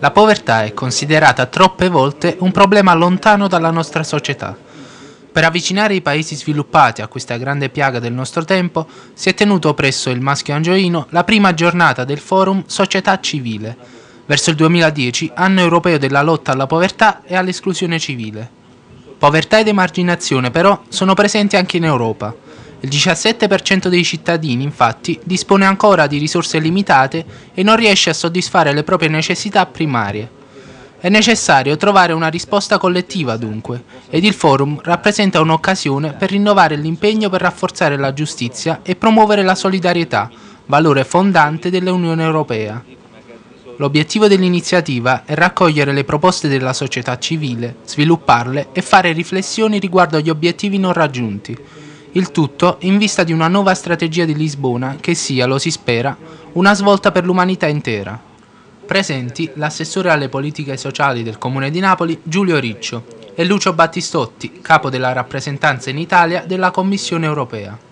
La povertà è considerata troppe volte un problema lontano dalla nostra società. Per avvicinare i paesi sviluppati a questa grande piaga del nostro tempo, si è tenuto presso il Maschio Angioino la prima giornata del forum Società Civile, verso il 2010, anno europeo della lotta alla povertà e all'esclusione civile. Povertà ed emarginazione però sono presenti anche in Europa. Il 17% dei cittadini, infatti, dispone ancora di risorse limitate e non riesce a soddisfare le proprie necessità primarie. È necessario trovare una risposta collettiva, dunque, ed il forum rappresenta un'occasione per rinnovare l'impegno per rafforzare la giustizia e promuovere la solidarietà, valore fondante dell'Unione Europea. L'obiettivo dell'iniziativa è raccogliere le proposte della società civile, svilupparle e fare riflessioni riguardo agli obiettivi non raggiunti il tutto in vista di una nuova strategia di Lisbona che sia, lo si spera, una svolta per l'umanità intera. Presenti l'assessore alle politiche sociali del Comune di Napoli Giulio Riccio e Lucio Battistotti, capo della rappresentanza in Italia della Commissione europea.